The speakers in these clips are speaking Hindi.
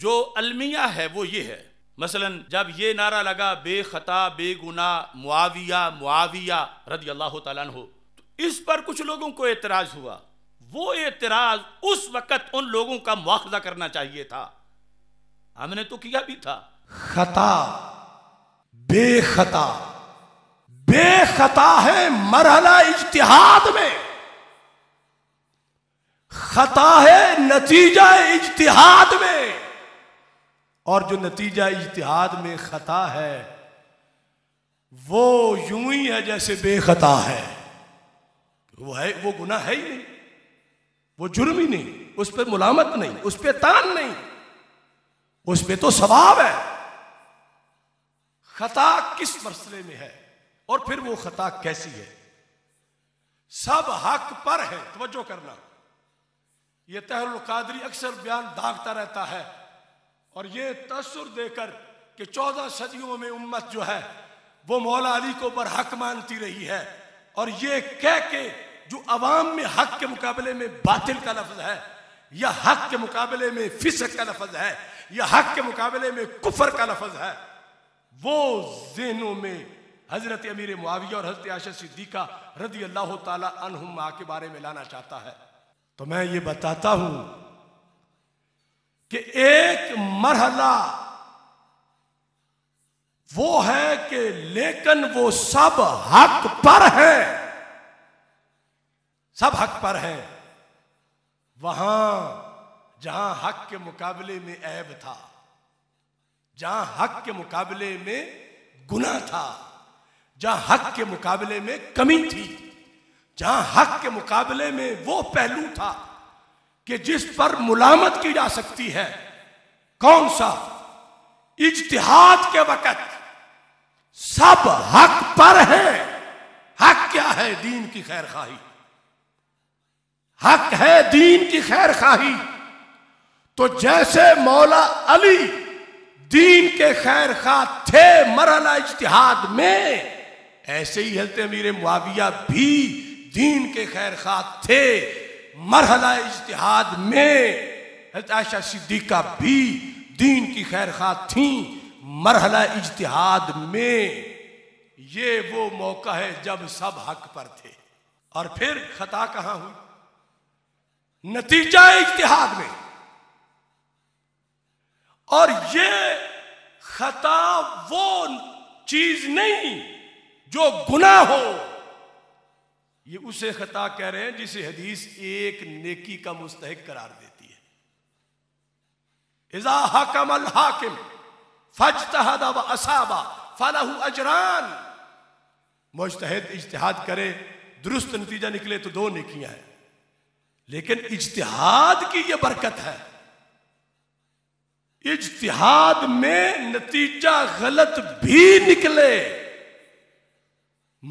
जो अलमिया है वो ये है मसलन जब ये नारा लगा बेखता बेगुना मुआविया मुआविया रदी अल्लाह तन हो तो इस पर कुछ लोगों को एतराज हुआ वो एतराज उस वक़्त उन लोगों का मुआवजा करना चाहिए था हमने तो किया भी था खता बेखता बेखता है मरहला इज्तिहाद में खता है नतीजा इज्तिहाद में और जो नतीजा इतिहाद में ख़ता है वो यूं ही है जैसे बेखता है वो है वो गुना है ही नहीं वो जुर्म ही नहीं उस पर मुलामत नहीं उस पर तान नहीं उस पर तो स्वभाव है खता किस मसले में है और फिर वो खता कैसी है सब हक पर है तवज्जो करना यह कादरी अक्सर बयान दागता रहता है और ये तसर देकर कि चौदह सदियों में उम्मत जो है वो मौला अली को हक मानती रही है और ये कह के जो अवाम में हक के मुकाबले में बातिल का लफ्ज है या हक के मुकाबले में फिसक का लफ्ज है या हक के मुकाबले में कुफर का लफ्ज है वो जेनों में हजरत अमीर मुआविया और हजरत आशा सिद्दीका रदी अल्लाह तला के बारे में लाना चाहता है तो मैं ये बताता हूं कि एक मरहला वो है कि लेकिन वो सब हक पर है सब हक पर है वहां जहां हक के मुकाबले में ऐब था जहां हक के मुकाबले में गुना था जहां हक के मुकाबले में कमी थी जहां हक के मुकाबले में वो पहलू था कि जिस पर मुलामत की जा सकती है कौन सा इजतिहाद के वक़्त सब हक पर है हक क्या है दीन की खैर खाही हक है दीन की खैर खाही तो जैसे मौला अली दीन के खैर खा थे मरला इज्तिहाद में ऐसे ही हलते मेरे मुआविया भी दीन के खैर खा थे मरहला इश्तहाद में हताशा सिद्दीका भी दीन की खैर खा थी मरहला इजतहाद में ये वो मौका है जब सब हक पर थे और फिर खता कहां हुई नतीजा इज्तिहाद में और ये खता वो चीज नहीं जो गुना हो ये उसे खता कह रहे हैं जिसे हदीस एक नेकी का मुस्तक करार देती है इजा हकम अल हाकिम फज तहदा व असाबा अजरान मुस्तहद इजतहाद करे दुरुस्त नतीजा निकले तो दो नेकियां हैं लेकिन इज्तिहाद की यह बरकत है इजतहाद में नतीजा गलत भी निकले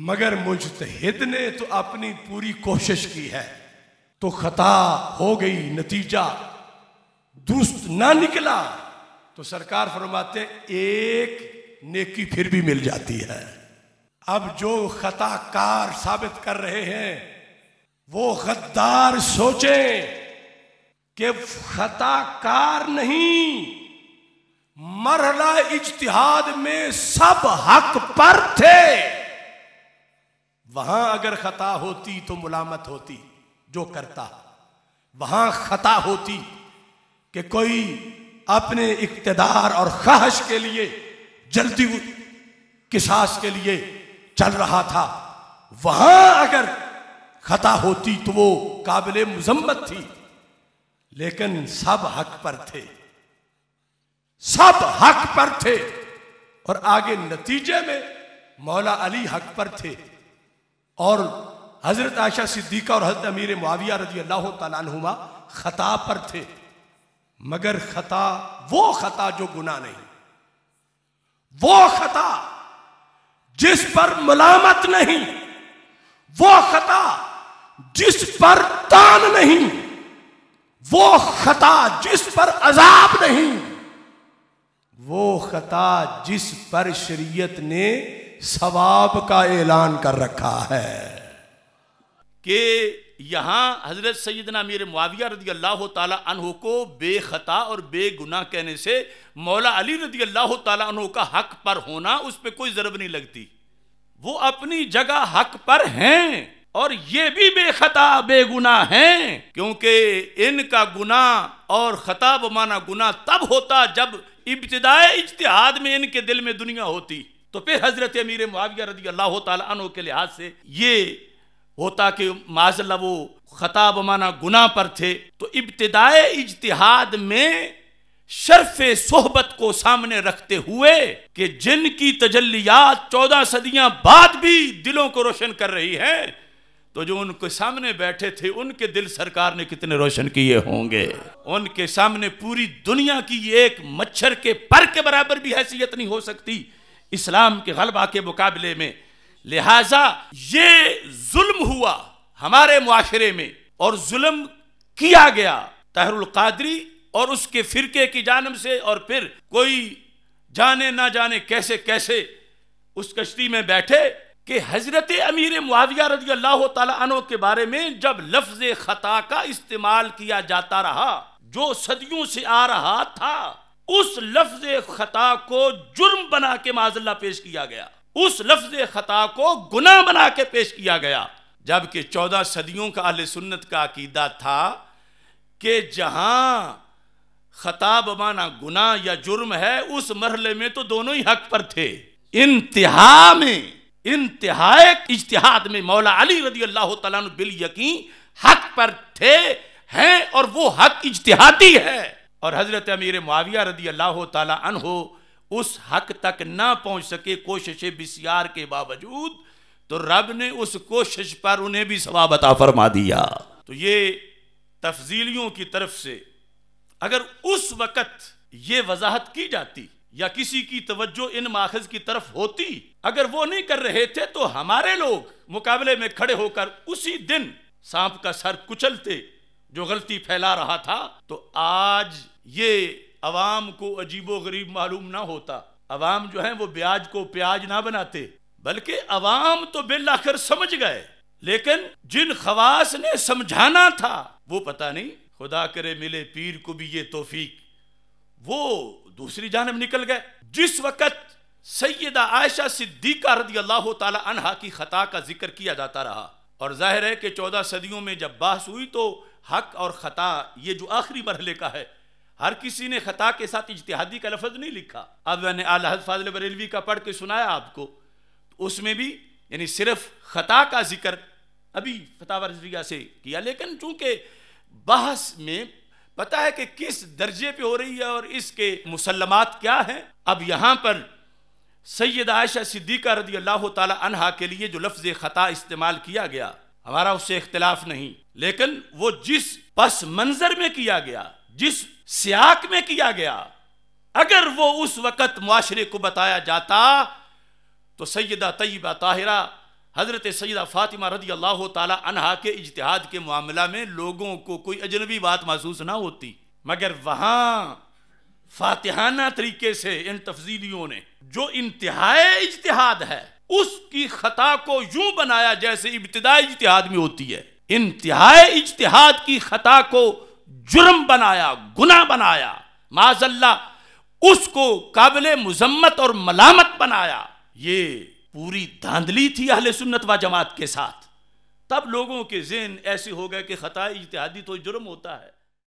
मगर मुजतहिद ने तो अपनी पूरी कोशिश की है तो खता हो गई नतीजा दुरुस्त ना निकला तो सरकार फरमाते एक नेकी फिर भी मिल जाती है अब जो खताकार साबित कर रहे हैं वो गद्दार सोचे कि खताकार नहीं मरला इज्तिहाद में सब हक पर थे वहां अगर खता होती तो मुलामत होती जो करता वहां खता होती कि कोई अपने इकतदार और ख्वाहिश के लिए जल्दी किसास के लिए चल रहा था वहां अगर खता होती तो वो काबिल मुजम्मत थी लेकिन सब हक पर थे सब हक पर थे और आगे नतीजे में मौला अली हक पर थे और हज़रत आशा सिद्दीक़ा और हज़रत अमीर मुआविया रजी अल्लाह तुमा ख़ता पर थे मगर ख़ता वो ख़ता जो गुना नहीं वो ख़ता जिस पर मलामत नहीं वो ख़ता जिस पर तान नहीं वो ख़ता जिस पर अजाब नहीं वो ख़ता जिस पर शरीयत ने सवाब का ऐलान कर रखा है कि यहां हजरत सैदना मीर मुआविया रदी अल्लाह तह को बेखता और बेगुना कहने से मौला अली रदी अल्लाह तह का हक पर होना उस पर कोई जरब नहीं लगती वो अपनी जगह हक पर हैं और ये भी बेखता बेगुना हैं क्योंकि इनका गुना और खताब माना गुना तब होता जब इब्तदाय इज्तिहाद में इनके दिल में दुनिया होती तो फिर हज़रत अमीर मुआविया रजी अल्लाह तु के लिहाज से ये होता कि माजल्ला वो खताब माना गुना पर थे तो इब्तदाए इजतिहाद में शर्फ सोहबत को सामने रखते हुए कि जिनकी तजलियात चौदह सदियां बाद भी दिलों को रोशन कर रही हैं तो जो उनके सामने बैठे थे उनके दिल सरकार ने कितने रोशन किए होंगे उनके सामने पूरी दुनिया की एक मच्छर के पर के बराबर भी हैसियत नहीं हो सकती इस्लाम के गलबा के मुकाबले में लिहाजा ये जुल्म हुआ हमारे मुआरे में और जुल्म किया गया तहरुल कादरी और उसके फिरके की जानब से और फिर कोई जाने ना जाने कैसे कैसे उस कश्ती में बैठे कि हजरत अमीर मुआविया रजी अल्लाह तनों के बारे में जब लफ्ज खता का इस्तेमाल किया जाता रहा जो सदियों से आ रहा था उस लफ्ज खता को जुर्म बना के माजल्ला पेश किया गया उस लफ्ज खता को गुना बना के पेश किया गया जबकि चौदह सदियों का अल सुन्नत का अकीदा था कि जहां खताब माना गुना या जुर्म है उस मरहले में तो दोनों ही हक पर थे इंतहा में इंतहाय इजतहाद में मौला अली रजी अल्लाह तला बिल यकीन हक पर थे हैं और वो हक इजतहादी है और हज़रत अमीर माविया रदी अल्लाह तन हो उस हक तक ना पहुंच सके कोशिश बिसार के बावजूद तो रब ने उस कोशिश पर उन्हें भी सवाबता फरमा दिया तो ये तफजीलियों की तरफ से अगर उस वक़्त ये वजाहत की जाती या किसी की तवज्जो इन माखज की तरफ होती अगर वो नहीं कर रहे थे तो हमारे लोग मुकाबले में खड़े होकर उसी दिन सांप का सर कुचलते जो गलती फैला रहा था तो आज ये अवाम को अजीबो गरीब मालूम ना होता अवाम जो है वो ब्याज को प्याज ना बनाते बल्कि अवाम तो बिल आखिर समझ गए लेकिन जिन खवास ने समझाना था वो पता नहीं खुदा करे मिले पीर को भी ये तोफीक वो दूसरी जानब निकल गए जिस वक्त सैदा आयशा सिद्दीका रदी अल्लाह तहा की खता का जिक्र किया जाता रहा और जाहिर है कि चौदह सदियों में जब बहस हुई तो हक और ख़ता ये जो आखिरी मरहले का है हर किसी ने ख़ता के साथ इजतिहादी का लफज नहीं लिखा अब मैंने आल फाजल बरेलवी का पढ़ के सुनाया आपको तो उसमें भी यानी सिर्फ ख़ता का जिक्र अभी फतावरिया से किया लेकिन चूंकि बहस में पता है कि किस दर्जे पे हो रही है और इसके मुसलमत क्या हैं अब यहाँ पर सैयद आयशा सिद्दीका रदी अल्लाह तला के लिए जो लफ्ज़ ख़ता इस्तेमाल किया गया हमारा उससे इख्तलाफ नहीं लेकिन वो जिस पस मंजर में किया गया जिस सियाक में किया गया अगर वो उस वक़्त माशरे को बताया जाता तो सैदा तयबा ताहिरा हज़रत सैदा फ़ातिमा रदी अल्लाह तहा के इजतहाद के मामला में लोगों को कोई अजनबी बात महसूस ना होती मगर वहाँ फातिहाना तरीके से इन तफजीलियों ने जो इंतहाई इजतहाद है उसकी खता को यूं बनाया जैसे इब्तदाई इजतहाद में होती है इंतहाई इजतहाद की खता को जुर्म बनाया गुना बनाया माजल्ला उसको काबिल मुजम्मत और मलामत बनाया ये पूरी धांधली थी अहल सुन्नत व जमात के साथ तब लोगों के जेन ऐसे हो गए कि खता इजतहादी तो जुर्म होता है